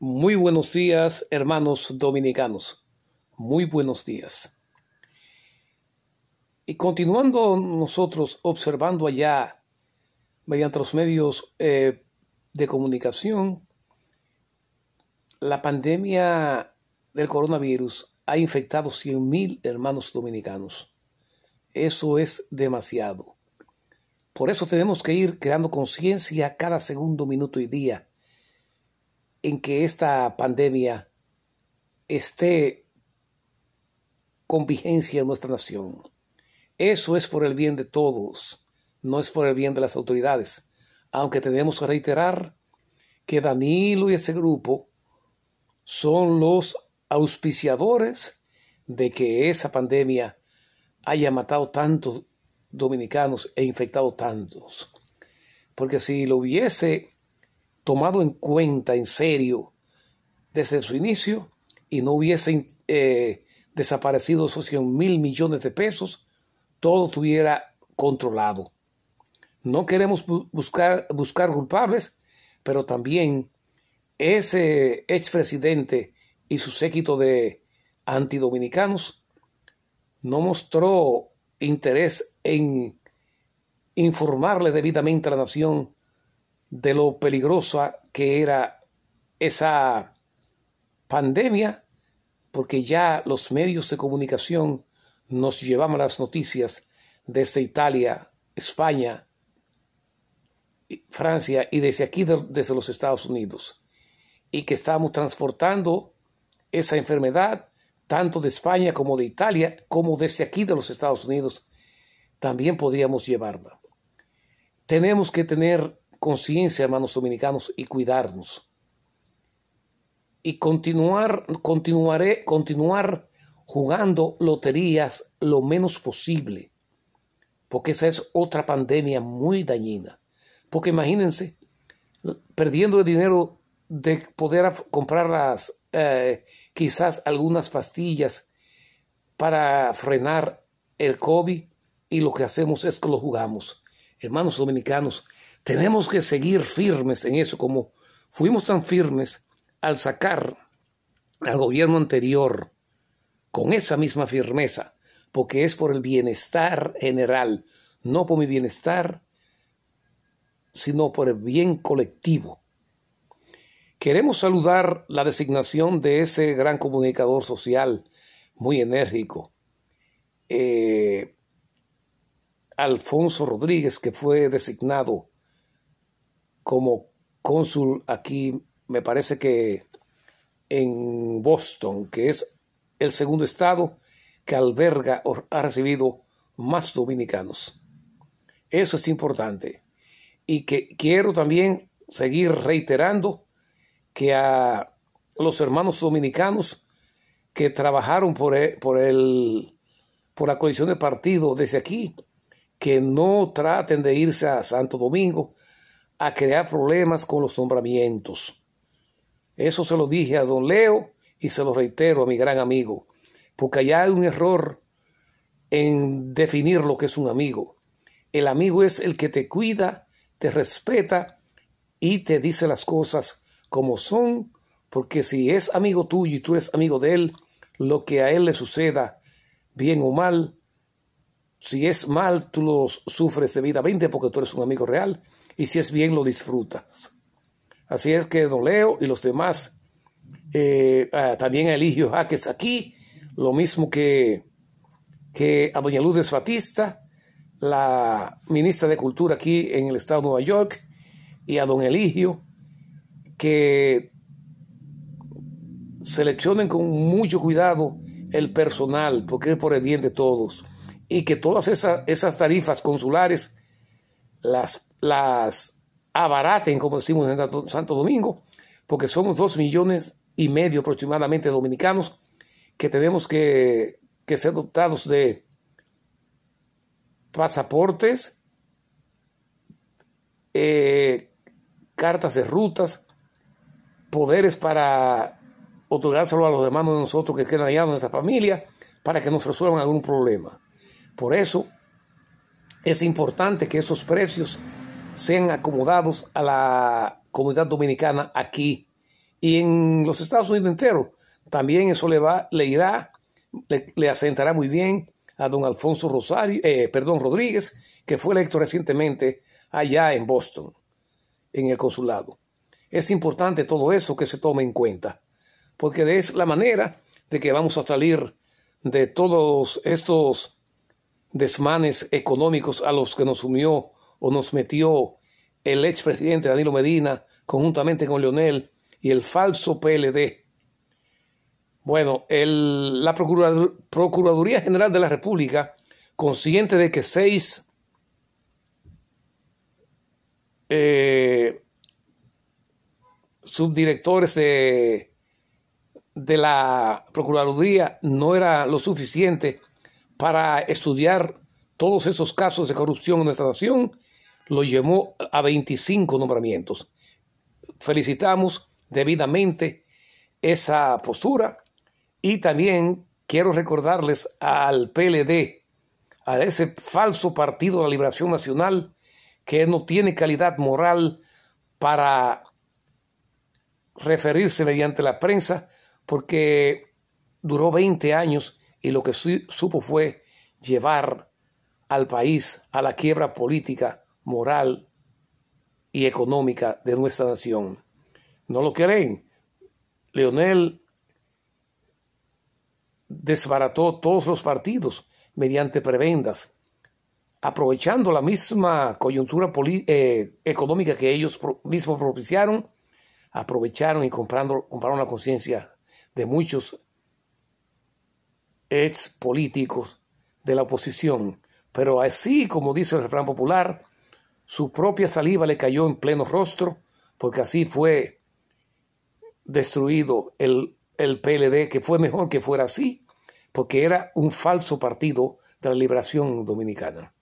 Muy buenos días, hermanos dominicanos. Muy buenos días. Y continuando nosotros observando allá, mediante los medios eh, de comunicación, la pandemia del coronavirus ha infectado 100.000 hermanos dominicanos. Eso es demasiado. Por eso tenemos que ir creando conciencia cada segundo, minuto y día en que esta pandemia esté con vigencia en nuestra nación. Eso es por el bien de todos, no es por el bien de las autoridades, aunque tenemos que reiterar que Danilo y ese grupo son los auspiciadores de que esa pandemia haya matado tantos dominicanos e infectado tantos. Porque si lo hubiese tomado en cuenta en serio desde su inicio y no hubiesen eh, desaparecido esos 100 mil millones de pesos, todo estuviera controlado. No queremos buscar, buscar culpables, pero también ese expresidente y su séquito de antidominicanos no mostró interés en informarle debidamente a la nación de lo peligrosa que era esa pandemia, porque ya los medios de comunicación nos llevaban las noticias desde Italia, España, Francia y desde aquí, desde los Estados Unidos, y que estábamos transportando esa enfermedad tanto de España como de Italia, como desde aquí de los Estados Unidos, también podríamos llevarla. Tenemos que tener conciencia, hermanos dominicanos, y cuidarnos. Y continuar, continuaré, continuar jugando loterías lo menos posible, porque esa es otra pandemia muy dañina. Porque imagínense, perdiendo el dinero de poder comprar las, eh, quizás algunas pastillas para frenar el COVID y lo que hacemos es que lo jugamos. Hermanos dominicanos, tenemos que seguir firmes en eso, como fuimos tan firmes al sacar al gobierno anterior con esa misma firmeza, porque es por el bienestar general, no por mi bienestar, sino por el bien colectivo. Queremos saludar la designación de ese gran comunicador social, muy enérgico, eh, Alfonso Rodríguez, que fue designado como cónsul aquí, me parece que en Boston, que es el segundo estado que alberga o ha recibido más dominicanos. Eso es importante. Y que quiero también seguir reiterando que a los hermanos dominicanos que trabajaron por e, por, por la coalición de partido desde aquí, que no traten de irse a Santo Domingo, a crear problemas con los nombramientos. Eso se lo dije a don Leo y se lo reitero a mi gran amigo, porque allá hay un error en definir lo que es un amigo. El amigo es el que te cuida, te respeta y te dice las cosas como son, porque si es amigo tuyo y tú eres amigo de él, lo que a él le suceda, bien o mal, si es mal, tú lo sufres debidamente porque tú eres un amigo real. Y si es bien, lo disfrutas. Así es que Don Leo y los demás, eh, ah, también a Eligio Jaques aquí, lo mismo que, que a Doña Lourdes Batista, la ministra de Cultura aquí en el estado de Nueva York, y a Don Eligio, que seleccionen con mucho cuidado el personal, porque es por el bien de todos y que todas esas, tarifas consulares las, abaraten, como decimos en Santo, Domingo, porque somos dos millones y medio aproximadamente dominicanos que tenemos que, ser dotados de pasaportes, eh, cartas de rutas, poderes para otorgárselo a los demás de nosotros que quedan allá, en nuestra familia, para que nos resuelvan algún problema. Por eso es importante que esos precios sean acomodados a la comunidad dominicana aquí y en los Estados Unidos enteros. También eso le va, le irá, le, asentará muy bien a don Alfonso Rosario, eh, perdón, Rodríguez, que fue electo recientemente allá en Boston, en el consulado. Es importante todo eso que se tome en cuenta, porque es la manera de que vamos a salir de todos estos desmanes económicos a los que nos unió o nos metió el expresidente Danilo Medina conjuntamente con Leonel y el falso PLD. Bueno, la Procuraduría General de la República, consciente de que seis eh, subdirectores de, de la Procuraduría no era lo suficiente para estudiar todos esos casos de corrupción en nuestra nación, lo llevó a 25 nombramientos. Felicitamos debidamente esa postura y también quiero recordarles al PLD, a ese falso partido de la Liberación Nacional que no tiene calidad moral para referirse mediante la prensa porque duró 20 años y lo que supo fue llevar al país a la quiebra política, moral y económica de nuestra nación. ¿No lo creen? Leonel desbarató todos los partidos mediante prebendas, aprovechando la misma coyuntura eh, económica que ellos mismos propiciaron, aprovecharon y comprando compraron la conciencia de muchos ex políticos de la oposición, pero así como dice el refrán popular, su propia saliva le cayó en pleno rostro, porque así fue destruido el, PLD, que fue mejor que fuera así, porque era un falso partido de la liberación dominicana.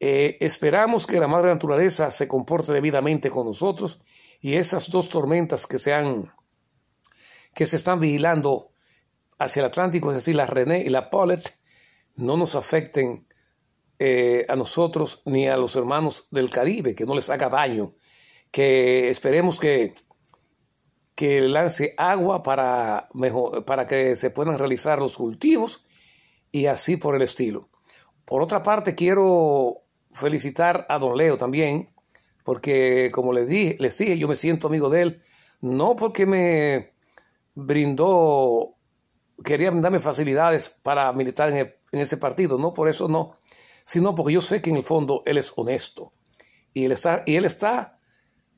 Eh, esperamos que la madre naturaleza se comporte debidamente con nosotros y esas dos tormentas que se han que se están vigilando hacia el Atlántico, es decir, la René y la Paulette, no nos afecten eh, a nosotros ni a los hermanos del Caribe, que no les haga daño, que esperemos que, que lance agua para, mejor, para que se puedan realizar los cultivos y así por el estilo. Por otra parte, quiero felicitar a don Leo también, porque como les dije, les dije, yo me siento amigo de él, no porque me brindó querían darme facilidades para militar en, ese partido, no por eso no, sino porque yo sé que en el fondo él es honesto y él está, y él está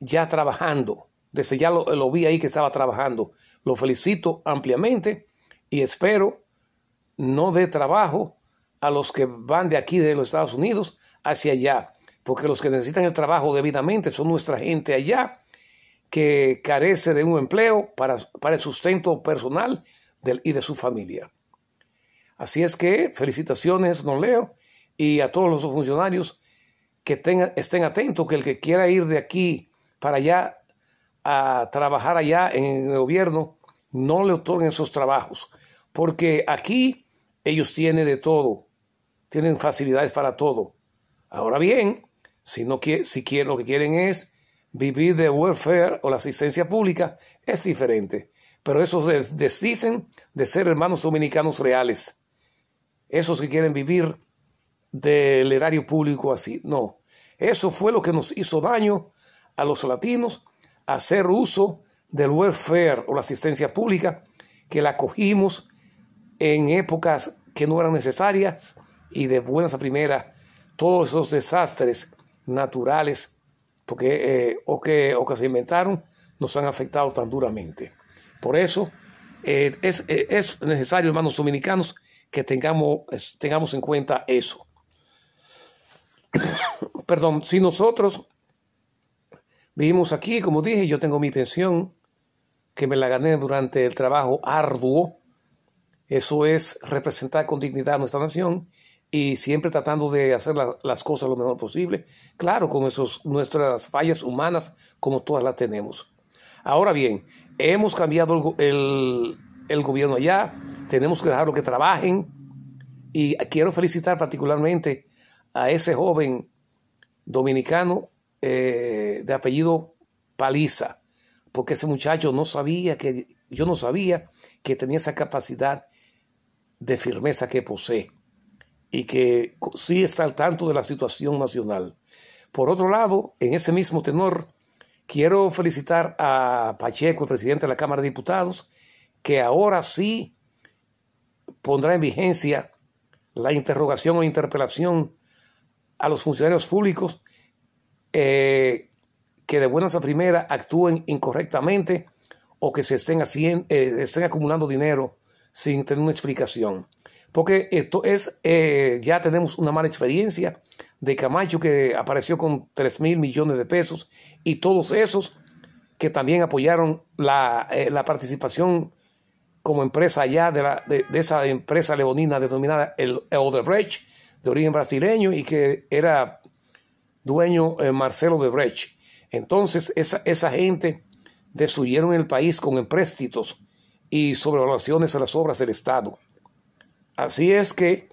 ya trabajando, desde ya lo, vi ahí que estaba trabajando. Lo felicito ampliamente y espero no dé trabajo a los que van de aquí, de los Estados Unidos, hacia allá, porque los que necesitan el trabajo debidamente son nuestra gente allá que carece de un empleo para, para el sustento personal y de su familia. Así es que felicitaciones, don Leo, y a todos los funcionarios que estén atentos, que el que quiera ir de aquí para allá a trabajar allá en el gobierno, no le otorguen esos trabajos, porque aquí ellos tienen de todo, tienen facilidades para todo. Ahora bien, si, no si lo que quieren es vivir de welfare o la asistencia pública, es diferente pero esos desdicen de ser hermanos dominicanos reales. Esos que quieren vivir del erario público así. No, eso fue lo que nos hizo daño a los latinos, hacer uso del welfare o la asistencia pública, que la cogimos en épocas que no eran necesarias y de buenas a primeras, todos esos desastres naturales porque, eh, o, que, o que se inventaron nos han afectado tan duramente. Por eso eh, eh, es, necesario, hermanos dominicanos, que tengamos, tengamos en cuenta eso. Perdón, si nosotros vivimos aquí, como dije, yo tengo mi pensión, que me la gané durante el trabajo arduo. Eso es representar con dignidad a nuestra nación y siempre tratando de hacer las cosas lo mejor posible, claro, con esos, nuestras fallas humanas como todas las tenemos. Ahora bien, Hemos cambiado el, gobierno allá, tenemos que dejarlo que trabajen. Y quiero felicitar particularmente a ese joven dominicano eh, de apellido Paliza, porque ese muchacho no sabía que, yo no sabía que tenía esa capacidad de firmeza que posee y que sí está al tanto de la situación nacional. Por otro lado, en ese mismo tenor, Quiero felicitar a Pacheco, el presidente de la Cámara de Diputados, que ahora sí pondrá en vigencia la interrogación o interpelación a los funcionarios públicos eh, que de buenas a primeras actúen incorrectamente o que se estén, eh, estén acumulando dinero sin tener una explicación. Porque esto es, eh, ya tenemos una mala experiencia de Camacho que apareció con 3 mil millones de pesos y todos esos que también apoyaron la, eh, participación como empresa allá de, la, de, esa empresa leonina denominada el, Odebrecht, de origen brasileño y que era dueño eh, Marcelo de Brecht. Entonces esa, esa gente destruyeron el país con empréstitos y sobrevaluaciones a las obras del Estado. Así es que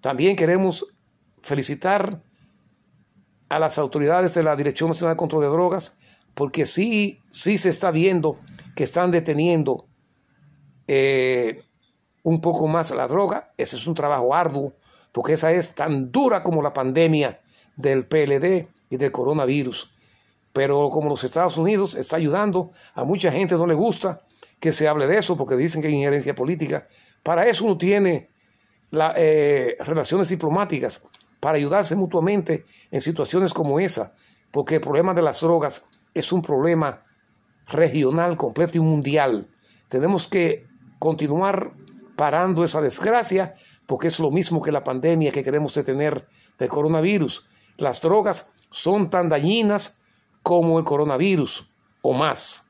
también queremos felicitar a las autoridades de la Dirección Nacional de Control de Drogas, porque sí, sí se está viendo que están deteniendo eh, un poco más la droga. Ese es un trabajo arduo, porque esa es tan dura como la pandemia del PLD y del coronavirus. Pero como los Estados Unidos está ayudando, a mucha gente no le gusta que se hable de eso, porque dicen que hay injerencia política. Para eso uno tiene eh, relaciones diplomáticas para ayudarse mutuamente en situaciones como esa, porque el problema de las drogas es un problema regional completo y mundial. Tenemos que continuar parando esa desgracia porque es lo mismo que la pandemia que queremos detener del coronavirus. Las drogas son tan dañinas como el coronavirus o más,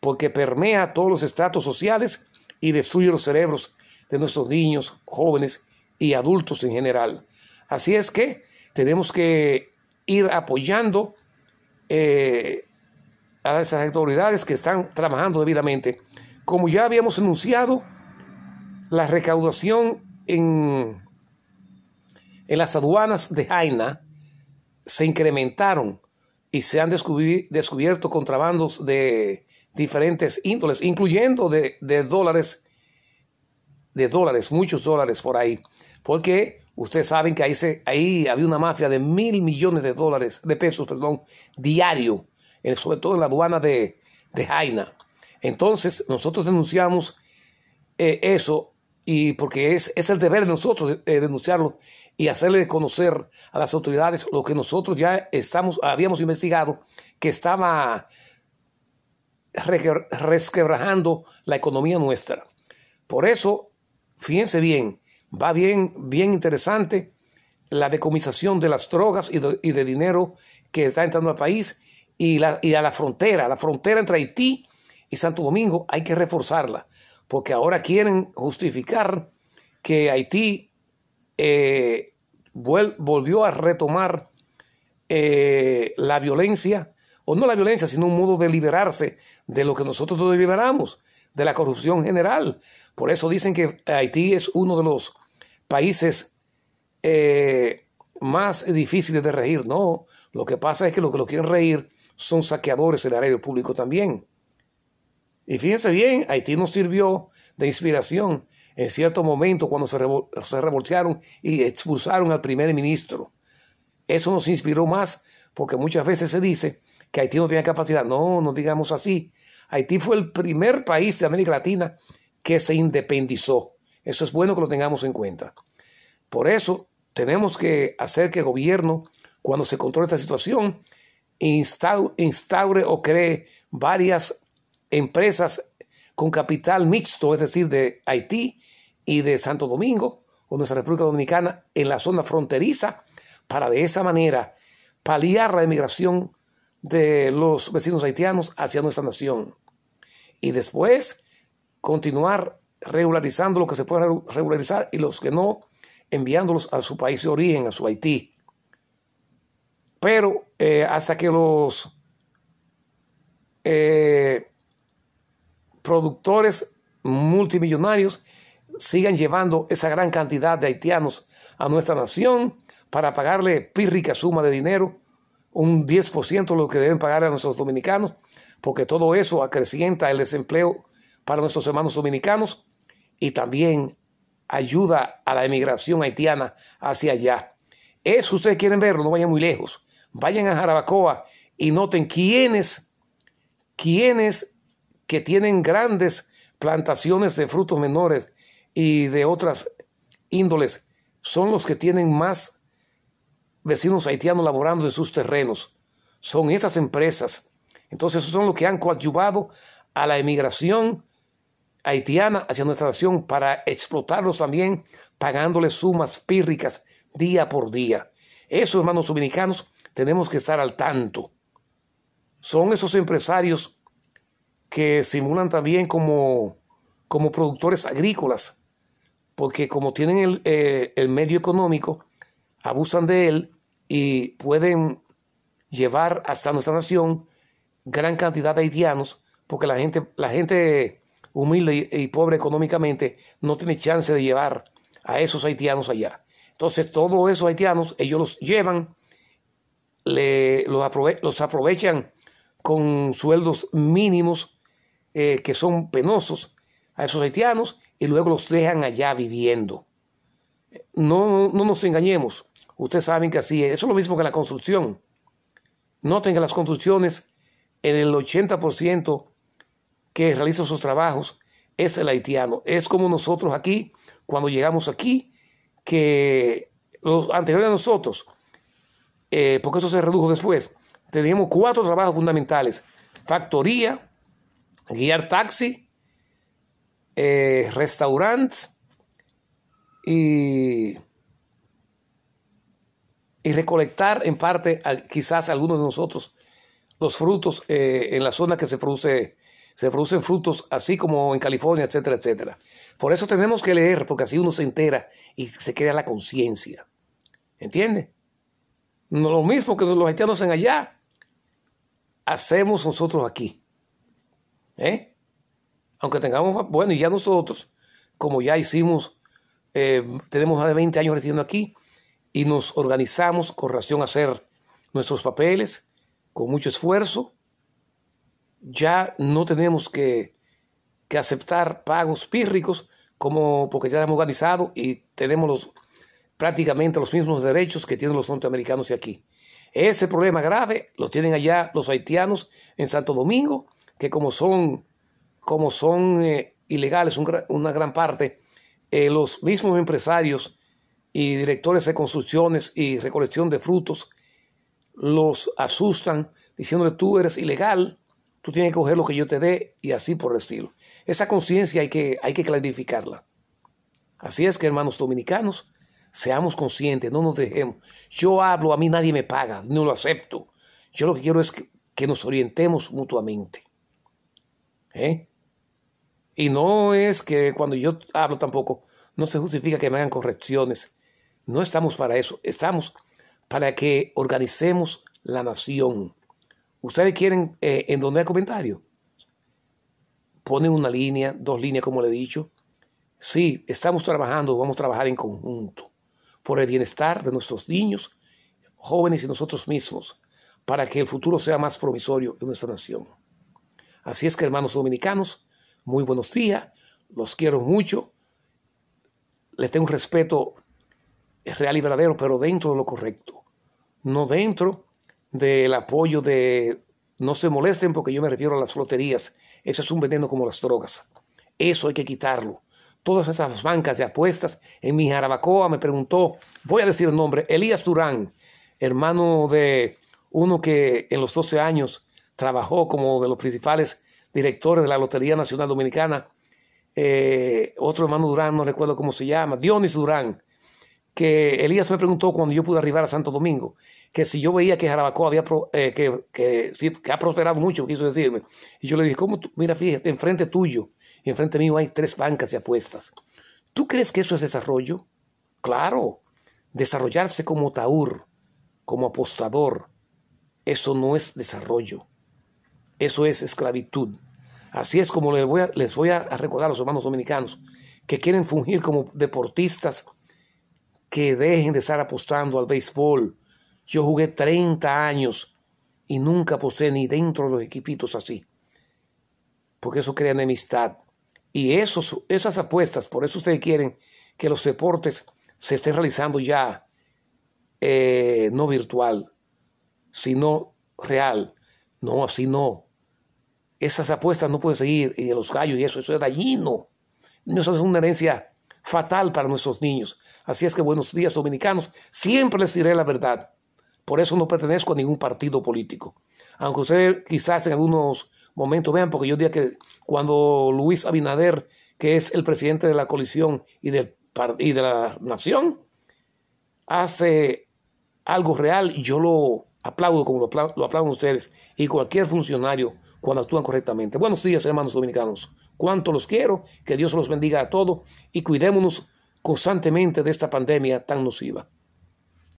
porque permea todos los estratos sociales y destruye los cerebros de nuestros niños, jóvenes y adultos en general. Así es que tenemos que ir apoyando eh, a esas autoridades que están trabajando debidamente. Como ya habíamos anunciado, la recaudación en, en las aduanas de Jaina se incrementaron y se han descubierto contrabandos de diferentes índoles, incluyendo de, de dólares, de dólares, muchos dólares por ahí, porque Ustedes saben que ahí, se, ahí había una mafia de mil millones de dólares, de pesos, perdón, diario, sobre todo en la aduana de, Jaina. Entonces, nosotros denunciamos eh, eso y porque es, el deber de nosotros eh, denunciarlo y hacerle conocer a las autoridades lo que nosotros ya estamos, habíamos investigado, que estaba resquebrajando la economía nuestra. Por eso, fíjense bien, va bien, bien interesante la decomisación de las drogas y de, dinero que está entrando al país y, a la frontera, la frontera entre Haití y Santo Domingo hay que reforzarla, porque ahora quieren justificar que Haití eh, volvió a retomar eh, la violencia, o no la violencia, sino un modo de liberarse de lo que nosotros nos liberamos, de la corrupción general. Por eso dicen que Haití es uno de los países eh, más difíciles de regir. No, lo que pasa es que los que lo quieren reír son saqueadores del área público también. Y fíjense bien, Haití nos sirvió de inspiración en cierto momento cuando se, se revoltearon y expulsaron al primer ministro. Eso nos inspiró más porque muchas veces se dice que Haití no tenía capacidad. No, no digamos así. Haití fue el primer país de América Latina que se independizó. Eso es bueno que lo tengamos en cuenta. Por eso tenemos que hacer que el gobierno, cuando se controle esta situación, instaure, instaure o cree varias empresas con capital mixto, es decir, de Haití y de Santo Domingo o nuestra República Dominicana en la zona fronteriza, para de esa manera paliar la emigración de los vecinos haitianos hacia nuestra nación. Y después continuar regularizando lo que se pueda regularizar y los que no, enviándolos a su país de origen, a su Haití. Pero eh, hasta que los eh, productores multimillonarios sigan llevando esa gran cantidad de haitianos a nuestra nación para pagarle pírrica suma de dinero, un 10% lo que deben pagar a nuestros dominicanos, porque todo eso acrecienta el desempleo para nuestros hermanos dominicanos y también ayuda a la emigración haitiana hacia allá. Eso ustedes quieren verlo, no vayan muy lejos. Vayan a Jarabacoa y noten quiénes, quienes que tienen grandes plantaciones de frutos menores y de otras índoles son los que tienen más vecinos haitianos laborando en sus terrenos. Son esas empresas. Entonces, son los que han coadyuvado a la emigración haitiana hacia nuestra nación para explotarlos también, pagándoles sumas pírricas día por día. Eso, hermanos dominicanos, tenemos que estar al tanto. Son esos empresarios que simulan también como, como productores agrícolas, porque como tienen el, eh, el medio económico, abusan de él y pueden llevar hasta nuestra nación gran cantidad de haitianos, porque la gente, la gente humilde y, pobre económicamente, no tiene chance de llevar a esos haitianos allá. Entonces todos esos haitianos, ellos los llevan, los, aprovechan con sueldos mínimos eh, que son penosos a esos haitianos y luego los dejan allá viviendo. No, no nos engañemos, ustedes saben que así es. Eso es lo mismo que la construcción. Noten que las construcciones, en el 80% que realiza sus trabajos es el haitiano. Es como nosotros aquí, cuando llegamos aquí, que los anteriores a nosotros, eh, porque eso se redujo después, teníamos cuatro trabajos fundamentales. Factoría, guiar taxi, eh, y, recolectar en parte quizás algunos de nosotros los frutos eh, en la zona que se produce se producen frutos, así como en California, etcétera, etcétera. Por eso tenemos que leer, porque así uno se entera y se queda la conciencia. ¿Entiende? No lo mismo que los haitianos en allá, hacemos nosotros aquí. ¿Eh? Aunque tengamos, bueno, y ya nosotros, como ya hicimos, eh, tenemos más de 20 años residiendo aquí y nos organizamos con relación a hacer nuestros papeles con mucho esfuerzo ya no tenemos que, aceptar pagos pírricos como porque ya hemos organizado y tenemos los, prácticamente los mismos derechos que tienen los norteamericanos y aquí. Ese problema grave lo tienen allá los haitianos en Santo Domingo, que como son, como son eh, ilegales una gran parte, eh, los mismos empresarios y directores de construcciones y recolección de frutos los asustan diciéndole tú eres ilegal Tú tienes que coger lo que yo te dé y así por el estilo. Esa conciencia hay que, hay que clarificarla. Así es que, hermanos dominicanos, seamos conscientes, no nos dejemos. Yo hablo, a mí nadie me paga, no lo acepto. Yo lo que quiero es que, nos orientemos mutuamente. ¿eh? Y no es que cuando yo hablo tampoco, no se justifica que me hagan correcciones. No estamos para eso, estamos para que organicemos la nación Ustedes quieren eh, en donde hay comentario? Ponen una línea, dos líneas, como le he dicho. Sí, estamos trabajando, vamos a trabajar en conjunto por el bienestar de nuestros niños, jóvenes y nosotros mismos, para que el futuro sea más promisorio en nuestra nación. Así es que, hermanos dominicanos, muy buenos días, los quiero mucho, les tengo un respeto real y verdadero, pero dentro de lo correcto, no dentro del apoyo de no se molesten porque yo me refiero a las loterías. Eso es un veneno como las drogas. Eso hay que quitarlo. Todas esas bancas de apuestas. En mi Jarabacoa me preguntó, voy a decir el nombre, Elías Durán, hermano de uno que en los 12 años trabajó como de los principales directores de la Lotería Nacional Dominicana. Eh, otro hermano Durán, no recuerdo cómo se llama, Dionis Durán, que Elías me preguntó cuando yo pude arribar a Santo Domingo que si yo veía que Jarabacoa había, eh, que, ha prosperado mucho, quiso decirme. Y yo le dije, ¿cómo Mira, fíjate, enfrente tuyo y enfrente mío hay tres bancas de apuestas. ¿Tú crees que eso es desarrollo? Claro, desarrollarse como taur, como apostador, eso no es desarrollo. Eso es esclavitud. Así es como les voy, les voy a recordar a los hermanos dominicanos que quieren fungir como deportistas que dejen de estar apostando al béisbol, yo jugué 30 años y nunca posé ni dentro de los equipitos así. Porque eso crea enemistad. Y esas apuestas, por eso ustedes quieren que los deportes se estén realizando ya eh, no virtual, sino real. No, así no. Esas apuestas no pueden seguir y de los gallos y eso, eso es dañino. Eso es una herencia fatal para nuestros niños. Así es que buenos días dominicanos, siempre les diré la verdad. Por eso no pertenezco a ningún partido político. Aunque ustedes quizás en algunos momentos vean, porque yo diría que cuando Luis Abinader, que es el presidente de la coalición y, de la nación, hace algo real, yo lo aplaudo como lo, aplaudo aplauden ustedes y cualquier funcionario cuando actúan correctamente. Buenos días, hermanos dominicanos. Cuánto los quiero, que Dios los bendiga a todos y cuidémonos constantemente de esta pandemia tan nociva.